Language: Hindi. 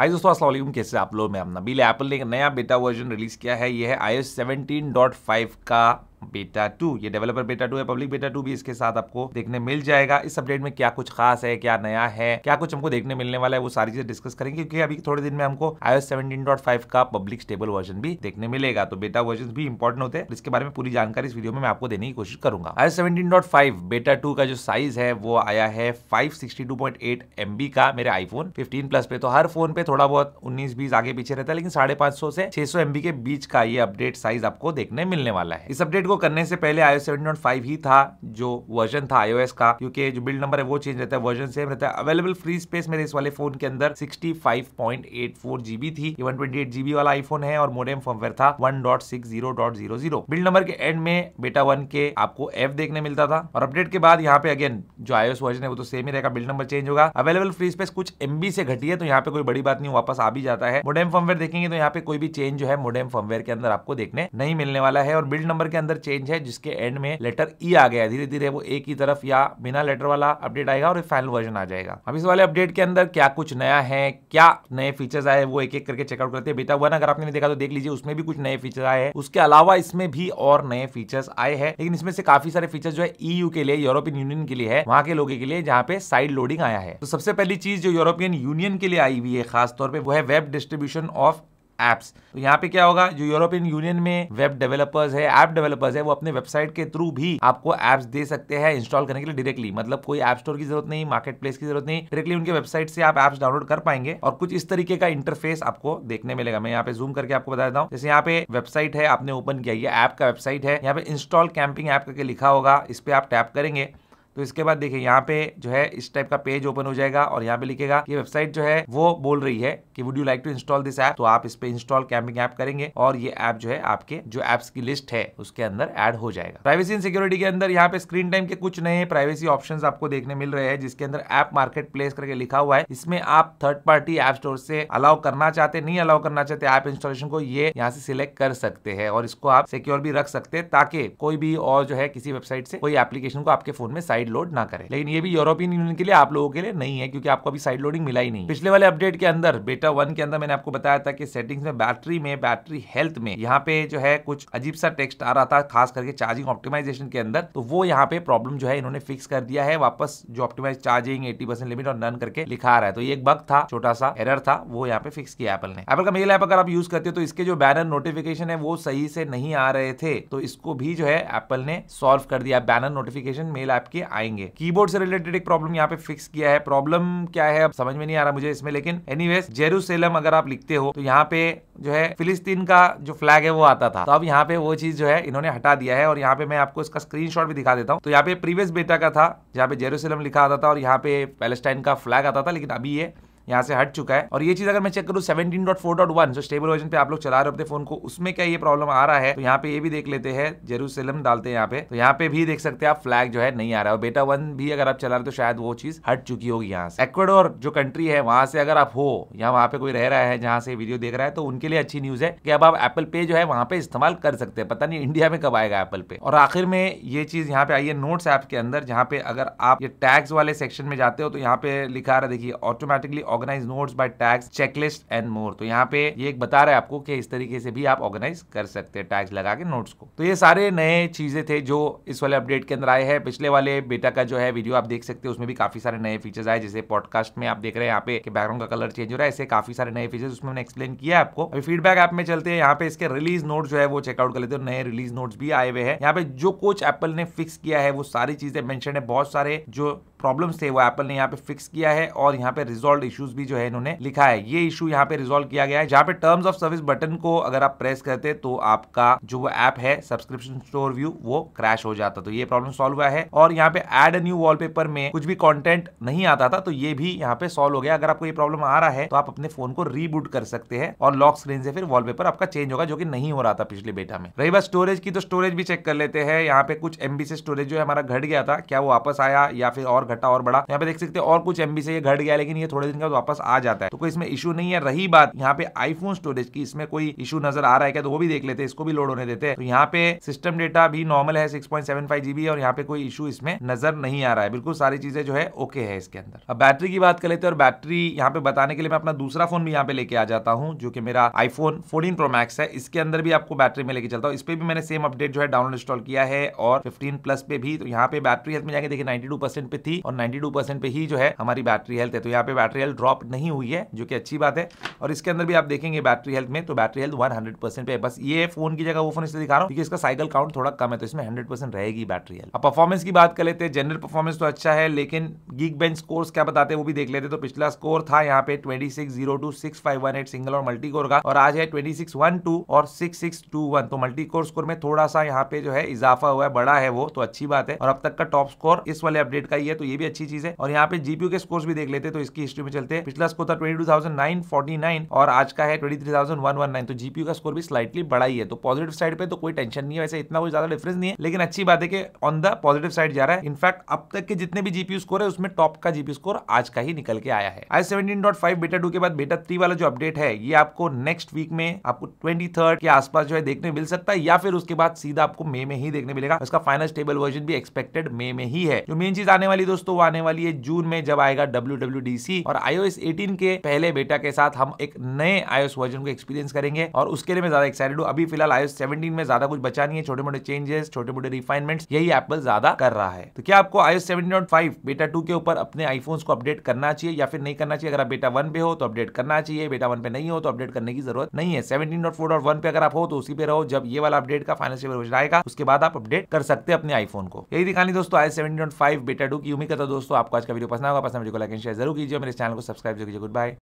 हाय दोस्तों अस्सलाम वालेकुम कैसे आप लोग मैं हम नबील एप्पल ने एक नया बेटा वर्जन रिलीज़ किया है यह है iOS seventeen dot five का बेटा टू ये डेवलपर बेटा टू है पब्लिक बेटा टू भी इसके साथ आपको देखने मिल जाएगा इस अपडेट में क्या कुछ खास है क्या नया है क्या कुछ हमको देखने मिलने वाला है वो सारी चीजें डिस्कस करेंगे क्योंकि अभी थोड़े दिन में हमको डॉट फाइव का पब्लिक स्टेबल वर्जन भी देखने मिलेगा तो बेटा वर्जन भी इंपॉर्टेंट होते हैं इसके बारे में पूरी जानकारी इस वीडियो में मैं आपको देने की कोशिश करूंगा डॉट फाइव बेटा टू का जो साइज है वो आया है फाइव एम बी का मेरे आईफोन फिफ्टीन प्लस पे तो हर फोन पे थोड़ा बहुत उन्नीस बीस आगे पीछे रहता है लेकिन साढ़े पांच सौ से छह सौ एमबी के बीच का ये अपडेट साइज आपको देखने मिलने वाला है इस अपडेट अपडेट को करने से पहले आईओ सेवन ही था जो वर्जन था आईओएस का क्योंकि जो बिल्ड नंबर है वो चेंज रहता है वर्जन सेम रहता है अवेलेबल फ्री स्पेस मेरे इस वाले फोन के अंदर 65.84 जीबी थी ये 128 जीबी वाला आईफोन है और मोडेम फर्मवेयर था 1.60.00 बिल्ड नंबर के एंड में बेटा वन के आपको एफ देखने मिलता था और अपडेट के बाद यहाँ पे अगेन जो आईओएस वर्जन है वो तो सेम ही रहेगा बिल्ड नंबर चेंज होगा अवेलेबल फ्री स्पेस कुछ एमबी से घटी है तो यहाँ पे कोई बड़ी बात नहीं वापस आ भी जाता है मोडेम फर्मवेयर देखेंगे तो यहाँ पे कोई भी चेंज जो है मोडेम फर्मवेयर के अंदर आपको देखने नहीं मिलने वाला है और बिल्ड नंबर के अंदर लेटर चेंज है जिसके एंड में लेटर ई e आ गया धीरे धीरे वो ए की तरफ या बिना लेटर वाला अपडेट आएगा और फाइनल वर्जन आ जाएगा अब इस वाले अपडेट के अंदर क्या कुछ नया है क्या नए फीचर्स आए वो एक एक करके चेकआउट करते हैं बेटा वन अगर आपने देखा तो देख लीजिए उसमें भी कुछ नए फीचर आए हैं उसके अलावा इसमें भी और नए फीचर्स आए हैं लेकिन इसमें से काफी सारे फीचर जो है ईयू e के लिए यूरोपियन यूनियन के लिए है वहां के लोगों के लिए जहाँ पे साइड लोडिंग आया है तो सबसे पहली चीज जो यूरोपियन यूनियन के लिए आई हुई है खासतौर पर वो है वेब डिस्ट्रीब्यूशन ऑफ एप्स तो यहाँ पे क्या होगा जो यूरोपियन यूनियन में वेब डेवलपर्स है ऐप डेवलपर्स है वो अपने वेबसाइट के थ्रू भी आपको एप्स दे सकते हैं इंस्टॉल करने के लिए डायरेक्टली मतलब कोई ऐप स्टोर की जरूरत नहीं मार्केट प्लेस की जरूरत नहीं डायरेक्टली उनके वेबसाइट से आप एप्स डाउनलोड कर पाएंगे और कुछ इस तरीके का इंटरफेस आपको देखने मिलेगा मैं यहाँ पे जूम करके आपको बता देता हूँ जैसे यहाँ पे वेबसाइट है आपने ओपन किया ये ऐप का वेबसाइट है यहाँ पे इंस्टॉल कैंपिंग ऐप करके लिखा होगा इस पर आप टैप करेंगे तो इसके बाद देखिए यहाँ पे जो है इस टाइप का पेज ओपन हो जाएगा और यहाँ पे लिखेगा ये वेबसाइट जो है वो बोल रही है कि would you like to install this app तो आप इस पे इंस्टॉल कैंपिंग ऐप करेंगे और ये ऐप जो है आपके जो एप्स की लिस्ट है उसके अंदर एड हो जाएगा प्राइवेसी एंड सिक्योरिटी के अंदर यहाँ पे स्क्रीन टाइम के कुछ नए प्राइवेसी ऑप्शन आपको देखने मिल रहे हैं जिसके अंदर ऐप मार्केट प्लेस करके लिखा हुआ है इसमें आप थर्ड पार्टी एप स्टोर से अलाउ करना चाहते नहीं अलाउ करना चाहते ऐप इंस्टॉलेशन को ये यहाँ से सिलेक्ट कर सकते हैं और इसको आप सिक्योर भी रख सकते हैं ताकि कोई भी और जो है किसी वेबसाइट से कोई एप्लीकेशन को आपके फोन में साइड साइड लोड ना करें लेकिन ये भी यूरोपियन यूनियन के लिए आप लोगों के लिए नहीं है क्योंकि आपको अभी साइड लोडिंग मिला ही नहीं पिछले वाले अपडेट के अंदर बेटा वन के अंदर मैंने आपको बताया था कि सेटिंग्स में बैटरी में बैटरी हेल्थ में यहाँ पे जो है कुछ अजीब सा टेक्स्ट आ रहा था खास करके चार्जिंग ऑप्टिमाइजेशन के अंदर तो वो यहाँ पे प्रॉब्लम जो है इन्होंने फिक्स कर दिया है वापस जो ऑप्टिमाइज चार्जिंग एटी लिमिट और नन करके लिखा रहा है तो ये एक बग था छोटा सा एरर था वो यहाँ पे फिक्स किया एपल ने एपल का मेल ऐप अगर आप यूज करते हो तो इसके जो बैनर नोटिफिकेशन है वो सही से नहीं आ रहे थे तो इसको भी जो है एप्पल ने सॉल्व कर दिया बैनर नोटिफिकेशन मेल ऐप के आएंगे कीबोर्ड से रिलेटेड एक प्रॉब्लम यहाँ पे फिक्स किया है प्रॉब्लम क्या है अब समझ में नहीं आ रहा मुझे इसमें लेकिन एनी जेरूसेलम अगर आप लिखते हो तो यहाँ पे जो है फिलिस्तीन का जो फ्लैग है वो आता था तो अब यहाँ पे वो चीज जो है इन्होंने हटा दिया है और यहाँ पे मैं आपको इसका स्क्रीनशॉट भी दिखा देता हूँ तो यहाँ पे प्रीवियस बेटा का था जहाँ पे जेरूसलम लिखा आता था और यहाँ पे पैलेस्टाइन का फ्लैग आता था लेकिन अभी ये यहाँ से हट चुका है और ये चीज अगर मैं चेक करूँ seventeen dot four dot one जो स्टेबल वर्जन पे आप लोग चला रहे अपने फोन को उसमें क्या ये प्रॉब्लम आ रहा है तो यहाँ पे ये भी देख लेते हैं जेरूसलम डालते हैं यहाँ पे तो यहाँ पे भी देख सकते हैं आप फ्लैग जो है नहीं आ रहा है बेटा वन भी अगर आप चला रहे तो शायद वो चीज हट चुकी होगी यहाँ से एक्वाडोर जो कंट्री है वहां से अगर आप हो या वहाँ पे कोई रह रहा है जहाँ से वीडियो देख रहा है तो उनके लिए अच्छी न्यूज है कि अब आप एप्पल पे जो है वहाँ पे इस्तेमाल कर सकते हैं पता नहीं इंडिया में कब आएगा एप्पल पे और आखिर में ये चीज यहाँ पे आई है नोट्स ऐप के अंदर जहाँ पे अगर आप ये टैक्स वाले सेक्शन में जाते हो तो यहाँ पे लिखा रहा देखिए automatically organize notes by tags checklist and more तो यहाँ पे ये एक बता रहा है आपको कि इस तरीके से भी आप ऑर्गेनाइज कर सकते हैं टैक्स लगा के नोट्स को तो ये सारे नए चीजें थे जो इस वाले अपडेट के अंदर आए हैं पिछले वाले बेटा का जो है वीडियो आप देख सकते हैं उसमें भी काफी सारे नए फीचर्स आए जैसे पॉडकास्ट में आप देख रहे हैं यहाँ पे बैकग्राउंड का कलर चेंज हो रहा है ऐसे काफी सारे नए फीचर्स उसमें एक्सप्लेन किया आपको अभी फीडबैक ऐप में चलते हैं यहाँ पे इसके रिलीज नोट जो है वो चेकआउट कर लेते हैं नए रिलीज नोट्स भी आए हुए हैं यहाँ पे जो कुछ एप्पल ने फिक्स किया है वो सारी चीजें मेंशन है बहुत सारे जो प्रॉब्लम्स थे वो एप्पल ने यहाँ पे फिक्स किया है और यहाँ पे रिजोल्व इश्यूज भी जो है इन्होंने लिखा है ये इशू यहाँ पे रिजोल्व किया गया है जहाँ पे टर्म्स ऑफ सर्विस बटन को अगर आप प्रेस करते तो आपका जो वो ऐप है सब्सक्रिप्शन स्टोर व्यू वो क्रैश हो जाता तो ये प्रॉब्लम सॉल्व हुआ है और यहाँ पे एड न्यू वॉल में कुछ भी कॉन्टेंट नहीं आता था तो ये भी यहाँ पे सॉल्व हो गया अगर आपको ये प्रॉब्लम आ रहा है तो आप अपने फोन को रीबूट कर सकते हैं और लॉक स्क्रीन से फिर वॉलपेपर आपका चेंज होगा जो कि नहीं हो रहा था पिछले बेटा में रही बात स्टोरेज की तो स्टोरेज भी चेक कर लेते हैं यहाँ पे कुछ एमबी से स्टोरेज जो है हमारा घट गया था क्या वो वापस आया या फिर और और घटा और बड़ा यहाँ पे देख सकते हैं और कुछ एमबी से ये घट गया लेकिन ये थोड़े दिन का वापस आ जाता है तो कोई इसमें इशू नहीं है रही बात यहाँ पे आईफोन स्टोरेज की इसमें कोई इशू नजर आ रहा है क्या तो वो भी देख लेते हैं इसको भी लोड होने देते हैं तो यहाँ पे सिस्टम डेटा भी नॉर्मल है सिक्स पॉइंट और यहाँ पे कोई इशू इसमें नजर नहीं आ रहा है बिल्कुल सारी चीजें जो है ओके है इसके अंदर अब बैटरी की बात कर लेते हैं और बैटरी यहाँ पे बताने के लिए मैं अपना दूसरा फोन भी यहाँ पे लेके आ जाता हूँ जो कि मेरा आईफोन फोर्टीन प्रो मैक्स है इसके अंदर भी आपको बैटरी में लेके चलता हूँ इस पर भी मैंने सेम अपडेट जो है डाउनलोड इंस्टॉल किया है और फिफ्टीन प्लस पे भी तो यहाँ पे बैटरी हाथ में जाके देखिए नाइन्टी पे थी हुई और 92 परसेंट पे ही जो है हमारी बैटरी हेल्थ है तो यहाँ पे बैटरी हेल्थ ड्रॉप नहीं हुई है जो कि अच्छी बात है और इसके अंदर भी आप देखेंगे बैटरी हेल्थ में तो battery health one hundred percent पे है बस ये फोन की जगह वो फोन इसलिए दिखा रहा हूँ इसका साइकिल काउंट थोड़ा कम है तो इसमें हंड्रेड परसेंट रहेगी बैटरी हेल्थ अब परफॉर्मेंस की बात कर लेते जनरल परफॉर्मेंस तो अच्छा है लेकिन गिग बेंच स्कोर्स क्या बताते वो भी देख लेते तो पिछला स्कोर था यहाँ पे ट्वेंटी सिंगल और मल्टी कोर का और आज है ट्वेंटी और सिक्स तो मल्टी कोर स्कोर में थोड़ा सा यहाँ पे जो है इजाफा हुआ है बड़ा है वो तो अच्छी बात है और अब तक का टॉप स्कोर इस वाले अपडेट का ही है तो ये भी अच्छी चीज है और यहाँ पे जीपीयू के स्कोर्स भी देख लेते तो इसकी हिस्ट्री में चलते हैं पिछला स्कोर था ट्वेंटी और आज का है ट्वेंटी तो जीपीयू का स्कोर भी स्लाइटली बड़ा ही है तो पॉजिटिव साइड पे तो कोई टेंशन नहीं है वैसे इतना कोई ज्यादा डिफरेंस नहीं है लेकिन अच्छी बात है कि ऑन द पॉजिटिव साइड जा रहा है इनफैक्ट अब तक के जितने भी जीपीयू स्कोर है उसमें टॉप का जीपी स्कोर आज का ही निकल के आया है iOS seventeen dot five beta two के बाद बेटा थ्री वाला जो अपडेट है ये आपको नेक्स्ट वीक में आपको ट्वेंटी थर्ड के आसपास जो है देखने मिल सकता है या फिर उसके बाद सीधा आपको मे में ही देखने मिलेगा उसका फाइनल स्टेबल वर्जन भी एक्सपेक्टेड मे में ही है जो मेन चीज आने वाली दोस्तों दोस्तों वो आने वाली है जून में जब आएगा डब्ल्यू डब्ल्यू डी सी और आईओ एस एटीन के पहले बेटा के साथ हम एक नए iOS वर्जन को एक्सपीरियंस करेंगे और उसके लिए मैं ज्यादा एक्साइटेड हूँ अभी फिलहाल iOS सेवेंटीन में ज्यादा कुछ बचा नहीं है छोटे मोटे चेंजेस छोटे मोटे रिफाइनमेंट यही एप्पल ज्यादा कर रहा है तो क्या आपको seventeen iOS five beta two के ऊपर अपने आईफोन को अपडेट करना चाहिए या फिर नहीं करना चाहिए अगर आप बेटा वन पे हो तो अपडेट करना चाहिए बेटा वन पे नहीं हो तो अपडेट करने की जरूरत नहीं है सेवेंटी फोर वन पे अगर आप हो तो उसी पे रहो जब ये वाला अपडेट का फाइनेंशियल वर्जन आएगा उसके बाद आप अपडेट कर सकते हैं अपने आईफोन को यही दिखानी दोस्तों iOS seventeen five beta two की उम्मीद करता हूँ दोस्तों आपको आज का वीडियो पसंद होगा पसंद वीडियो को लाइक एंड शेयर जरूर कीजिए मेरे चैनल को सब्सक्राइब कीजिए गुड बाय